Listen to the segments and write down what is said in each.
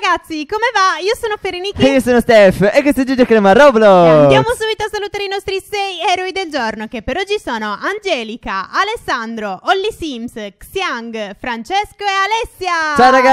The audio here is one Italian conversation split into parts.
ragazzi, come va? Io sono Ferenichi. E io sono Steph. E questo è Gigi Crema Roblox. E andiamo subito a salutare i nostri sei eroi del giorno, che per oggi sono Angelica, Alessandro, Olli Sims, Xiang, Francesco e Alessia. Ciao ragazzi.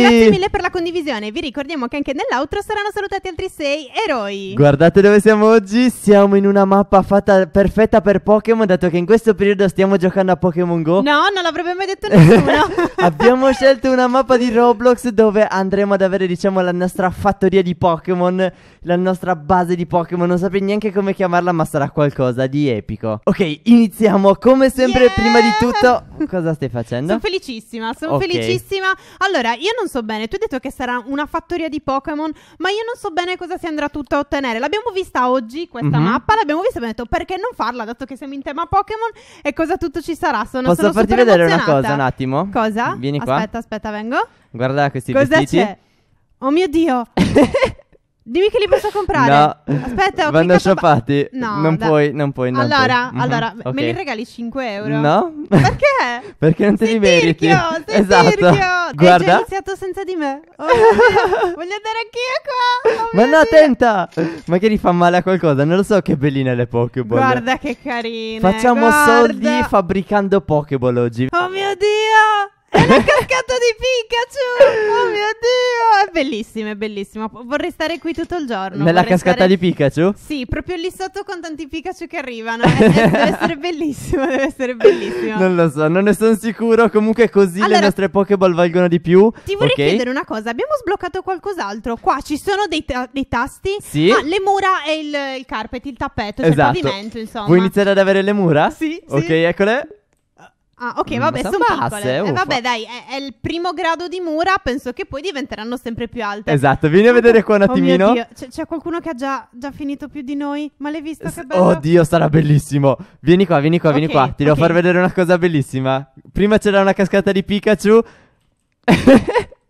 Grazie mille per la condivisione. Vi ricordiamo che anche nell'outro saranno salutati altri sei eroi. Guardate dove siamo oggi. Siamo in una mappa fatta perfetta per Pokémon, dato che in questo periodo stiamo giocando a Pokémon Go. No, non l'avrebbe mai detto nessuno. Abbiamo scelto una mappa di Roblox dove andremo ad avere, diciamo, la nostra fattoria di Pokémon, la nostra base di Pokémon. Non saprei neanche come chiamarla, ma sarà qualcosa di epico. Ok, iniziamo. Come sempre, yeah! prima di tutto, cosa stai facendo? Sono felicissima, sono okay. felicissima. Allora, io non so bene, tu hai detto che sarà una fattoria di Pokémon, ma io non so bene cosa si andrà tutto a ottenere. L'abbiamo vista oggi, questa mm-hmm. mappa, l'abbiamo vista e abbiamo detto perché non farla, dato che siamo in tema Pokémon e cosa tutto ci sarà. Sono, Posso sono farti vedere una cosa un attimo? Cosa? Vieni qua. Aspetta, aspetta, vengo. Guarda questi Cosa vestiti. C'è? Oh mio Dio! Dimmi che li posso comprare. No. Aspetta, ho Vanno sciopati. Ba- no, non, da- puoi, non puoi, non allora, puoi. Mhm. Allora, mm-hmm. okay. me li regali 5 euro? No. Perché? Perché non te li meriti. Tirchio, sei esatto. Tirchio. Guarda. Hai già iniziato senza di me. Oh, voglio andare anch'io qua. Oh, Ma no, attenta. Magari fa male a qualcosa. Non lo so che belline le Pokéball. Guarda che carine. Facciamo guarda. soldi fabbricando Pokéball oggi. Oh mio la cascata di Pikachu! Oh mio Dio! È bellissima, è bellissima. Vorrei stare qui tutto il giorno. Nella Vorrei cascata stare... di Pikachu? Sì, proprio lì sotto con tanti Pikachu che arrivano. Eh, deve essere bellissimo, deve essere bellissimo. Non lo so, non ne sono sicuro. Comunque così allora, le nostre Pokéball valgono di più. Ti vorrei okay. chiedere una cosa. Abbiamo sbloccato qualcos'altro? Qua ci sono dei, ta- dei tasti. Sì. Ah, le mura e il, il carpet, il tappeto, esatto. il pavimento, insomma. Vuoi iniziare ad avere le mura? Sì. Ok, eccole. Ah, ok, mm, vabbè, sono basse. Eh, vabbè, dai, è, è, il primo grado di mura, penso che poi diventeranno sempre più alte. Esatto, vieni a vedere qua un attimino. Oh mio c'è, c'è, qualcuno che ha già, già, finito più di noi, ma l'hai visto che bello? Oddio, sarà bellissimo. Vieni qua, vieni qua, okay, vieni qua, ti okay. devo far vedere una cosa bellissima. Prima c'era una cascata di Pikachu.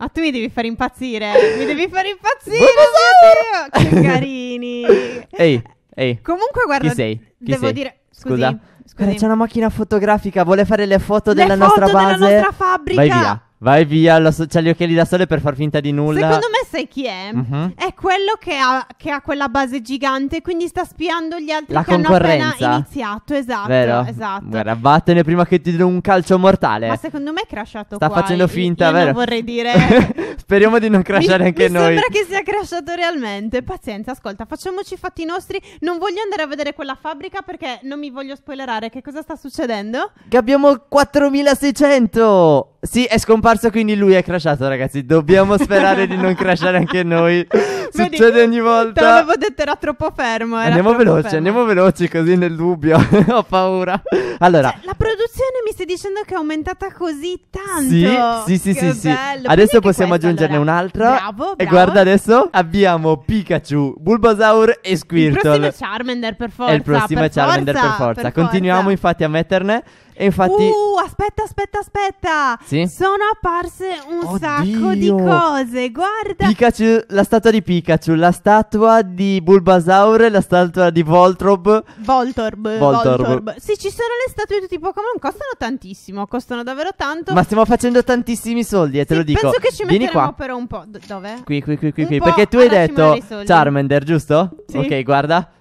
Ma ah, tu mi devi far impazzire, mi devi far boh, impazzire, Che carini. Ehi, ehi. Comunque, guarda, Chi sei? Chi devo sei? dire... Scusi. Scusa Scusa, eh, c'è una macchina fotografica, vuole fare le foto le della foto nostra base. Della nostra fabbrica. Vai via. Vai via, lo so- c'ha gli occhiali da sole per far finta di nulla. Secondo me sai chi è? Mhm. È quello che ha, che ha quella base gigante, quindi sta spiando gli altri La che hanno appena iniziato. Esatto, Vero? esatto. Guarda, vattene prima che ti do un calcio mortale. Ma secondo me è crashato Sta qua. facendo Io- eh, finta, io non vero? vorrei dire... Speriamo di non crashare mi, anche mi noi. sembra che sia crashato realmente. Pazienza, ascolta, facciamoci i fatti nostri. Non voglio andare a vedere quella fabbrica perché non mi voglio spoilerare che cosa sta succedendo. Che abbiamo 4600! Sì, è scomparso, quindi lui è crashato, ragazzi. Dobbiamo sperare di non crashare anche noi. Succede ogni volta. Te l'avevo detto, era troppo fermo. Era andiamo veloci, fermo. andiamo veloci, così nel dubbio. Ho paura. Allora, cioè, la produzione mi stai dicendo che è aumentata così tanto. Sì, sì, sì, che sì. sì. Adesso possiamo questa, aggiungerne allora. un'altra. Bravo, bravo. E guarda adesso abbiamo Pikachu, Bulbasaur e Squirtle. Il prossimo Charmander per forza. È il prossimo per Charmander forza, per forza. Per Continuiamo forza. infatti a metterne e infatti... Uh, aspetta, aspetta, aspetta. Sì? Sono apparse un Oddio. sacco di cose. Guarda. Pikachu, la statua di Pikachu, la statua di Bulbasaur, la statua di Voltorb. Voltorb. Voltorb. Voltorb. Sì, ci sono le statue di tutti i Pokémon. Costano tantissimo. Costano davvero tanto. Ma stiamo facendo tantissimi soldi, eh, te sì, lo dico. Penso che ci Vieni metteremo qua. per un po'. dove? Qui, qui, qui, qui. qui. Perché tu hai detto Charmander, giusto? Sì. Ok, guarda.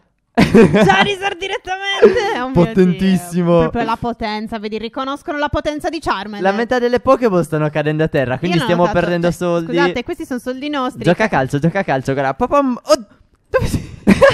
Charizard direttamente! Oh Potentissimo! Proprio la potenza, vedi, riconoscono la potenza di Charmander. La metà delle Pokémon stanno cadendo a terra, quindi stiamo notato, perdendo cioè, soldi. Scusate, questi sono soldi nostri. Gioca a calcio, gioca a calcio, guarda. Oh, dove sei?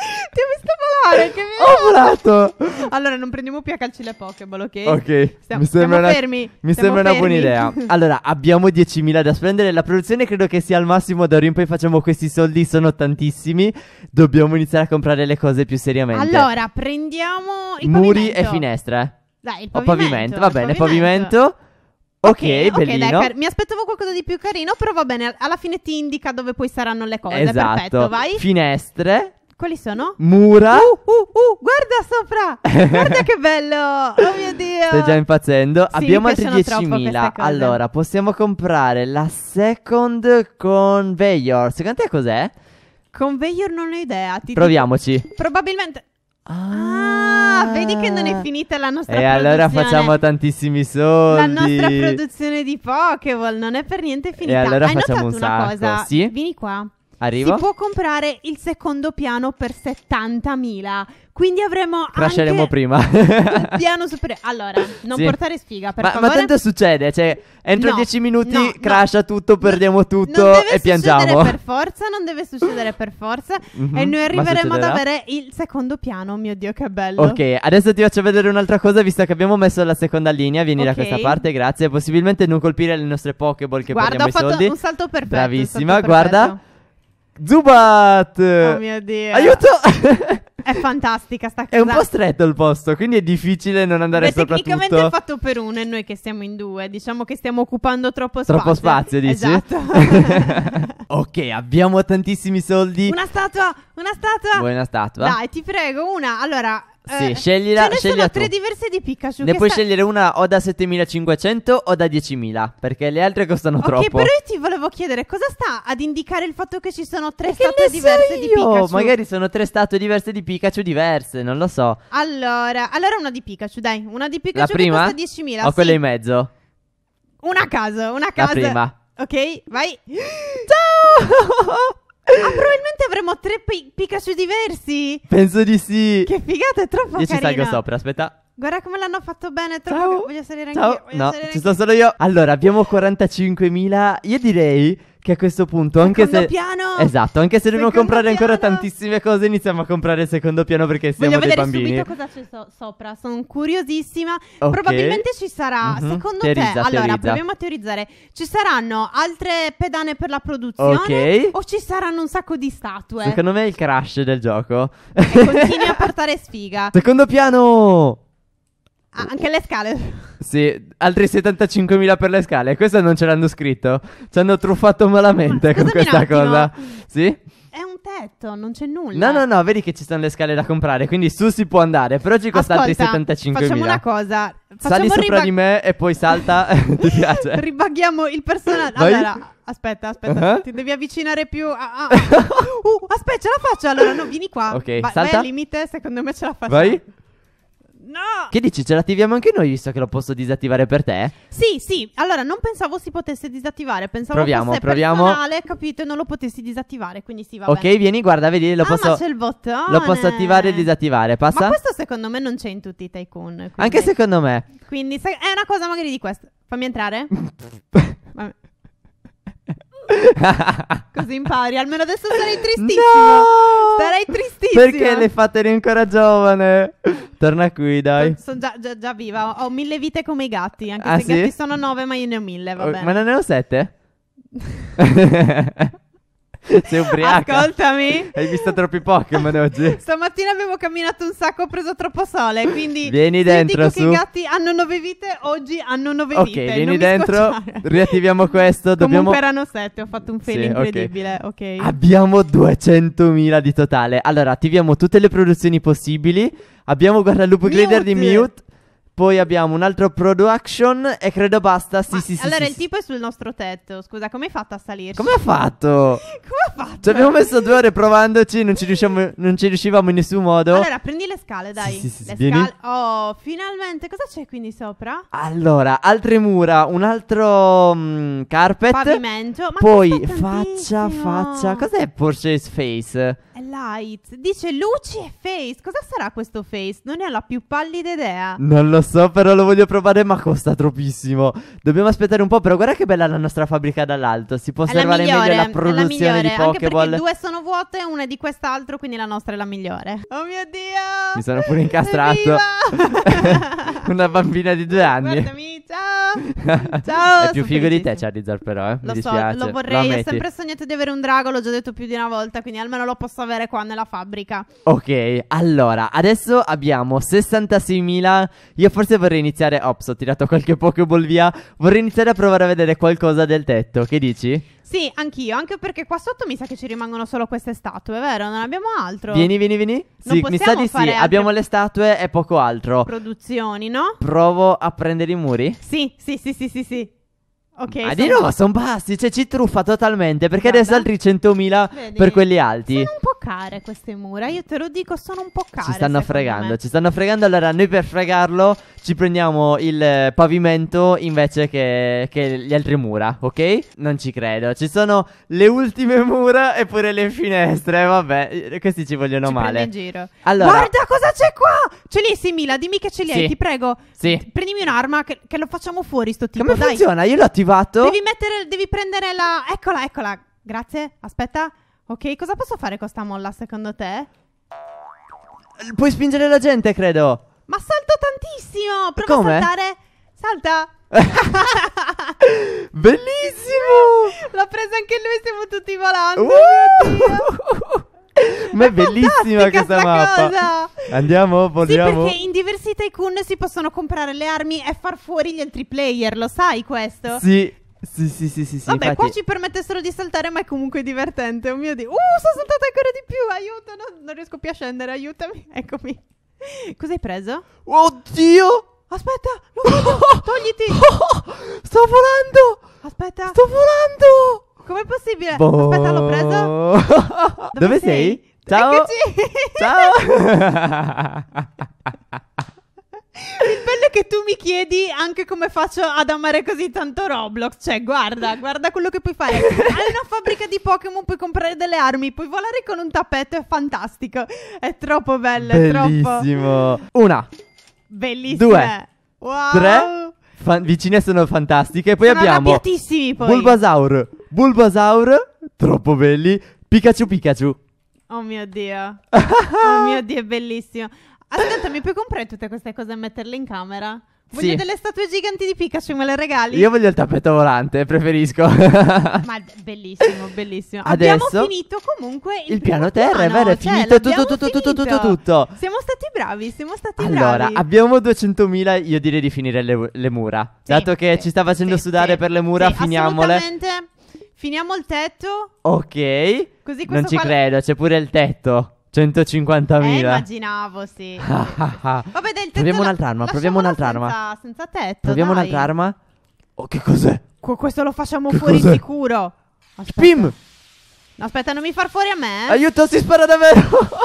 Ti ho visto volare, che mi... Ho volato! Allora, non prendiamo più a calci le Pokéball, ok? Ok, stiamo, mi sembra, una, fermi, mi sembra una, buona idea. Allora, abbiamo 10.000 da spendere. La produzione credo che sia al massimo. Da ora in poi facciamo questi soldi, sono tantissimi. Dobbiamo iniziare a comprare le cose più seriamente. Allora, prendiamo i Muri e finestre. Dai, il pavimento. O pavimento, va bene, pavimento. pavimento. Ok, okay bellino. Dai, car- mi aspettavo qualcosa di più carino, però va bene. Alla fine ti indica dove poi saranno le cose. Esatto. Perfetto, vai. Finestre quali sono? Mura. Uh, uh, uh, uh, guarda sopra! Guarda che bello! Oh mio Dio! Stai già impazzendo. Sì, Abbiamo altri 10.000. Allora, possiamo comprare la second conveyor. Secondo te cos'è? Conveyor non ho idea. Ti Proviamoci. Ti... Probabilmente... Ah, ah, vedi che non è finita la nostra e produzione. E allora facciamo tantissimi soldi. La nostra produzione di Pokéball non è per niente finita. E allora Hai facciamo un sacco. Cosa? Sì. Vieni qua. Arrivo. Si può comprare il secondo piano per 70.000. Quindi avremo Crasheremo anche prima. il piano superiore. Allora, non sì. portare sfiga, per ma, favore. Ma tanto succede, cioè entro no, 10 minuti no, crasha no. tutto, perdiamo tutto e piangiamo. Non succedere per forza, non deve succedere per forza mm-hmm, e noi arriveremo ad avere il secondo piano, mio Dio che bello. Ok, adesso ti faccio vedere un'altra cosa visto che abbiamo messo la seconda linea, vieni okay. da questa parte, grazie. Possibilmente non colpire le nostre Pokéball che guarda, perdiamo i soldi. Guarda, ho fatto un salto perfetto. Bravissima, salto perfetto. guarda. Zubat! Oh mio Dio. Aiuto! È fantastica sta cosa. È un po' stretto il posto, quindi è difficile non andare Beh, sopra tecnicamente tutto. è fatto per uno e noi che siamo in due, diciamo che stiamo occupando troppo spazio. Troppo spazio, dici? Esatto. ok, abbiamo tantissimi soldi. Una statua, una statua. Vuoi una statua? Dai, ti prego, una. Allora, sì, eh, sceglila. Ce ne sceglila sono tu. tre diverse di Pikachu. Ne puoi sta... scegliere una o da 7500 o da 10.000, perché le altre costano okay, troppo. Ok, però io ti volevo chiedere cosa sta ad indicare il fatto che ci sono tre e statue diverse so di Pikachu. Magari sono tre statue diverse di Pikachu diverse, non lo so. Allora, allora una di Pikachu, dai, una di Pikachu La prima? costa 10.000. Ho sì. quella in mezzo. Una a caso, una a caso. La prima. Ok, vai. Ciao! Ah, probabilmente avremo tre pi- Pikachu diversi. Penso di sì. Che figata, è troppo Io carina. ci salgo sopra, aspetta. Guarda come l'hanno fatto bene, è troppo Ciao. ca- voglio salire Ciao. anch'io. voglio No, salire ci anch'io. sto solo io. Allora, abbiamo 45.000. Io direi che a questo punto, anche secondo se... piano! Esatto, anche se dobbiamo Secondo comprare ancora tantissime cose, iniziamo a comprare il secondo piano perché siamo Voglio dei vedere bambini. subito cosa c'è so- sopra. Sono curiosissima. Ok. Probabilmente ci sarà. Mhm. Secondo te, Teorizza, allora proviamo a teorizzare: ci saranno altre pedane per la produzione? Ok. O ci saranno un sacco di statue? Secondo me è il crash del gioco. E continui a portare sfiga. secondo piano! Ah, anche le scale. Sì, altri 75.000 per le scale. Questo non ce l'hanno scritto. Ci hanno truffato malamente con questa cosa. Sì? È un tetto, non c'è nulla. No, no, no, vedi che ci sono le scale da comprare, quindi su si può andare, però ci costa Ascolta, altri 75.000. Facciamo una cosa. Facciamo Sali sopra ribag- di me e poi salta. ti piace? Ribaghiamo il personaggio. Allora, aspetta, aspetta, uh-huh. ti devi avvicinare più. Ah, ah. uh, aspetta, ce la faccio. Allora, no, vieni qua. Ok, Va- salta. Vai al limite, secondo me ce la faccio. Vai. No! Che dici, ce l'attiviamo anche noi visto che lo posso disattivare per te? Sì, sì. Allora, non pensavo si potesse disattivare. Pensavo proviamo, fosse proviamo. personale, capito? E non lo potessi disattivare. Quindi sì, va Ok, vieni, guarda, vedi, lo ah, posso. Ma c'è il bottone. Lo posso attivare e disattivare. Passa. Ma questo secondo me non c'è in tutti i tycoon. Quindi... Anche secondo me. Quindi se... è una cosa magari di questo. Fammi entrare. Così impari. Almeno adesso sarei tristissimo. No! Perché le fate ancora giovane? Torna qui, dai. Sono già, già, già, viva. Ho mille vite come i gatti. Anche ah, se sì? i gatti sono nove, ma io ne ho mille. vabbè. Oh, ma non ne ho sette? Sei ubriaca. Ascoltami. Hai visto troppi Pokémon oggi? Stamattina abbiamo camminato un sacco, ho preso troppo sole, quindi Vieni dentro, se dico su. che i gatti hanno nove vite, oggi hanno nove Ok, vite. vieni non dentro, riattiviamo questo, dobbiamo Comunque erano sette, ho fatto un fail Sì, ok. incredibile, ok. Abbiamo 200.000 di totale. Allora, attiviamo tutte le produzioni possibili. Abbiamo Guardalupo Mute. di Mute. Poi abbiamo un altro production e credo basta. Sì, Ma, sì, sì. Allora sì, il sì. tipo è sul nostro tetto. Scusa, come hai fatto a salire? Come ha fatto? come ha fatto? Ci abbiamo messo due ore provandoci, non ci, riusciamo, non ci riuscivamo in nessun modo. Allora, prendi le scale, dai. Sì, sì, sì, le scale. Oh, finalmente, cosa c'è quindi sopra? Allora, altre mura, un altro mh, mm, carpet. Pavimento. Ma Poi faccia, faccia. Cos'è Porsche's face? Light. Dice luci e face. Cosa sarà questo face? Non ne ho la più pallida idea. Non lo so giusto, però lo voglio provare, ma costa troppissimo. Dobbiamo aspettare un po', però guarda che bella la nostra fabbrica dall'alto. Si può è osservare la migliore, meglio la produzione è la di Pokéball. Anche due sono vuote, una è di quest'altro, quindi la nostra è la migliore. Oh mio Dio! Mi sono pure incastrato. una bambina di due anni. Guardami, ciao! ciao! È più figo di te Charizard però, eh. Lo Mi so, lo vorrei, ho sempre sognato di avere un drago, l'ho già detto più di una volta, quindi almeno lo posso avere qua nella fabbrica. Ok, allora, adesso abbiamo 66.000... Io forse vorrei iniziare. Ops, ho tirato qualche Pokéball via. Vorrei iniziare a provare a vedere qualcosa del tetto. Che dici? Sì, anch'io. Anche perché qua sotto mi sa che ci rimangono solo queste statue, vero? Non abbiamo altro. Vieni, vieni, vieni. Non sì, mi sa di sì. Abbiamo le statue e poco altro. Produzioni, no? Provo a prendere i muri? Sì, sì, sì, sì, sì. sì. Ok. Ma di nuovo sono bassi, cioè ci truffa totalmente perché Guarda. adesso altri 100.000 Vedi? per quelli alti. Sono un po' toccare queste mura. Io te lo dico, sono un po' care. Ci stanno fregando, me. ci stanno fregando. Allora, noi per fregarlo ci prendiamo il eh, pavimento invece che, che gli altri mura, ok? Non ci credo. Ci sono le ultime mura e pure le finestre. Vabbè, eh, questi ci vogliono ci male. In giro. Allora... Guarda cosa c'è qua! Ce li hai, Simila? Dimmi che ce li hai, sì. ti prego. Sì. Prendimi un'arma che, che, lo facciamo fuori, sto tipo. Come Dai. funziona? Io l'ho attivato. Devi mettere, devi prendere la. Eccola, eccola. Grazie, aspetta. Ok, cosa posso fare con sta molla secondo te? Puoi spingere la gente, credo. Ma salto tantissimo! Prova Come? a saltare. Salta! Bellissimo! L'ha presa anche lui, siamo tutti volando. Uh! Ma è, è bellissima questa mappa. Cosa. Andiamo, vogliamo. Sì, perché in diversi tycoon si possono comprare le armi e far fuori gli altri player, lo sai questo? Sì. Sì, sì, sì, sì, sì. Vabbè, infatti... qua ci permettessero di saltare, ma è comunque divertente. Oh mio Dio. Uh, sono saltato ancora di più. Aiuto, no, non riesco più a scendere. Aiutami. Eccomi. Cos'hai preso? Oddio! Aspetta, Luca, togliti! sto volando! Aspetta! Sto volando! Com'è possibile? Boh. Aspetta, l'ho preso. Dove, Dove sei? sei? Ciao! Eccoci! Ciao! Il bello è che tu mi chiedi anche come faccio ad amare così tanto Roblox. Cioè, guarda, guarda quello che puoi fare. Hai una fabbrica di Pokémon, puoi comprare delle armi, puoi volare con un tappeto, è fantastico. È troppo bello, è troppo. Una. Bellissimo. Due. Wow. Tre. Fan- vicine sono fantastiche. Poi sono abbiamo poi. Bulbasaur. Bulbasaur, troppo belli. Pikachu Pikachu. Oh mio dio. oh mio dio, è bellissimo. Aspetta, mi puoi comprare tutte queste cose e metterle in camera? Voglio sì. delle statue giganti di Pikachu, me le regali? Io voglio il tappeto volante, preferisco. Ma bellissimo, bellissimo. Adesso Abbiamo finito comunque il, il piano terra, piano. è vero, è cioè, finito tutto, tutto, tutto, tutto, tutto. Siamo stati bravi, siamo stati allora, bravi. Allora, abbiamo 200.000, io direi di finire le, le mura. Sì, Dato che sì, ci sta facendo sudare per le mura, finiamole. Assolutamente. Finiamo il tetto. Ok. Così non ci qua... credo, c'è pure il tetto. 150.000. Eh, immaginavo, sì. Ah, ah, ah. Vabbè, del tetto. Proviamo un'altra arma, proviamo un'altra senza, arma. Senza tetto. Proviamo dai. un'altra arma. Oh, che cos'è? Qu- questo lo facciamo che fuori cos'è? sicuro. Aspetta. No, aspetta, non mi far fuori a me. Aiuto, si spara davvero.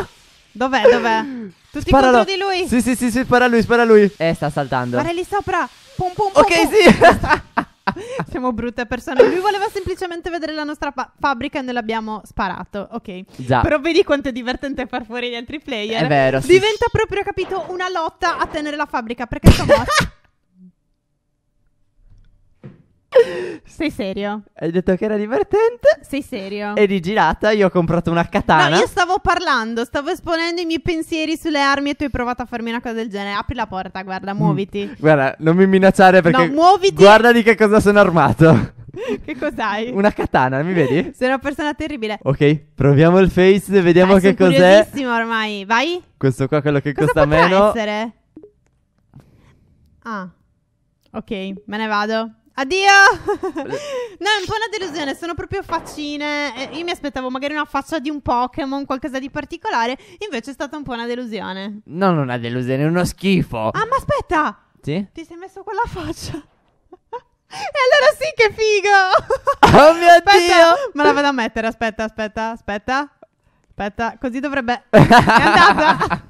dov'è, dov'è? Tutti Sparalo. contro di lui. Sì, sì, sì, sì, spara lui, spara lui. Eh, sta saltando. Guarda lì sopra. Pum, pum, pum. Ok, pum. sì. Siamo brutte persone. Lui voleva semplicemente vedere la nostra fa- fabbrica e noi l'abbiamo sparato. Ok. Già. Però vedi quanto è divertente far fuori gli altri player. È vero. Diventa sì. proprio, capito, una lotta a tenere la fabbrica perché sto Sei serio? Hai detto che era divertente? Sei serio? E di girata io ho comprato una katana. No, io stavo parlando, stavo esponendo i miei pensieri sulle armi e tu hai provato a farmi una cosa del genere. Apri la porta, guarda, mm. muoviti. Mm. Guarda, non mi minacciare perché. No, muoviti. Guarda di che cosa sono armato. Che cos'hai? Una katana, mi vedi? Sei una persona terribile. Ok, proviamo il face, e vediamo Dai, eh, che sono cos'è. Bellissimo ormai, vai. Questo qua è quello che cosa costa meno. Cosa essere? Ah. Ok, me ne vado. Addio! Eh. no, è un po' una delusione, sono proprio faccine. Eh, io mi aspettavo magari una faccia di un Pokémon, qualcosa di particolare. Invece è stata un po' una delusione. Non una delusione, uno schifo. Ah, ma aspetta! Sì? Ti sei messo quella faccia. E allora sì che figo! Oh mio aspetta, Dio! Me la vado a mettere, aspetta, aspetta, aspetta. Aspetta, così dovrebbe... È andata!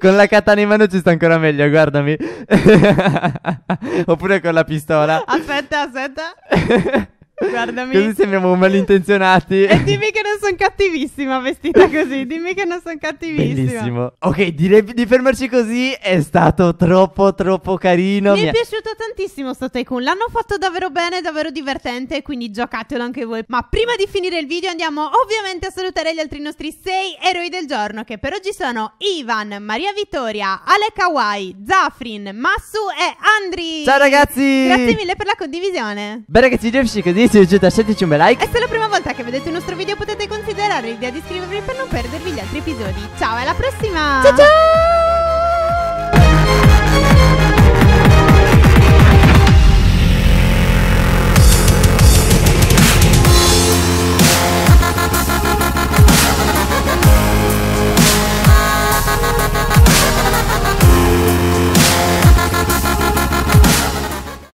Con la katana in mano ci sta ancora meglio, guardami. Oppure con la pistola. Aspetta, aspetta. Guardami. Così sembriamo malintenzionati. E dimmi che non sono cattivissima vestita così. Dimmi che non sono cattivissima. Bellissimo. Ok, direi di fermarci così è stato troppo, troppo carino. Mi, mi è piaciuto tantissimo sto Tycoon. L'hanno fatto davvero bene, davvero divertente. Quindi giocatelo anche voi. Ma prima di finire il video, andiamo ovviamente a salutare gli altri nostri sei eroi del giorno. Che per oggi sono Ivan, Maria Vittoria, Ale Kawai, Zafrin, Massu e Andri. Ciao ragazzi. Grazie mille per la condivisione. Beh, ragazzi, così. Patrizia di a 7 un bel like. E se è la prima volta che vedete il nostro video potete considerare l'idea di iscrivervi per non perdervi gli altri episodi. Ciao, alla prossima! Ciao ciao!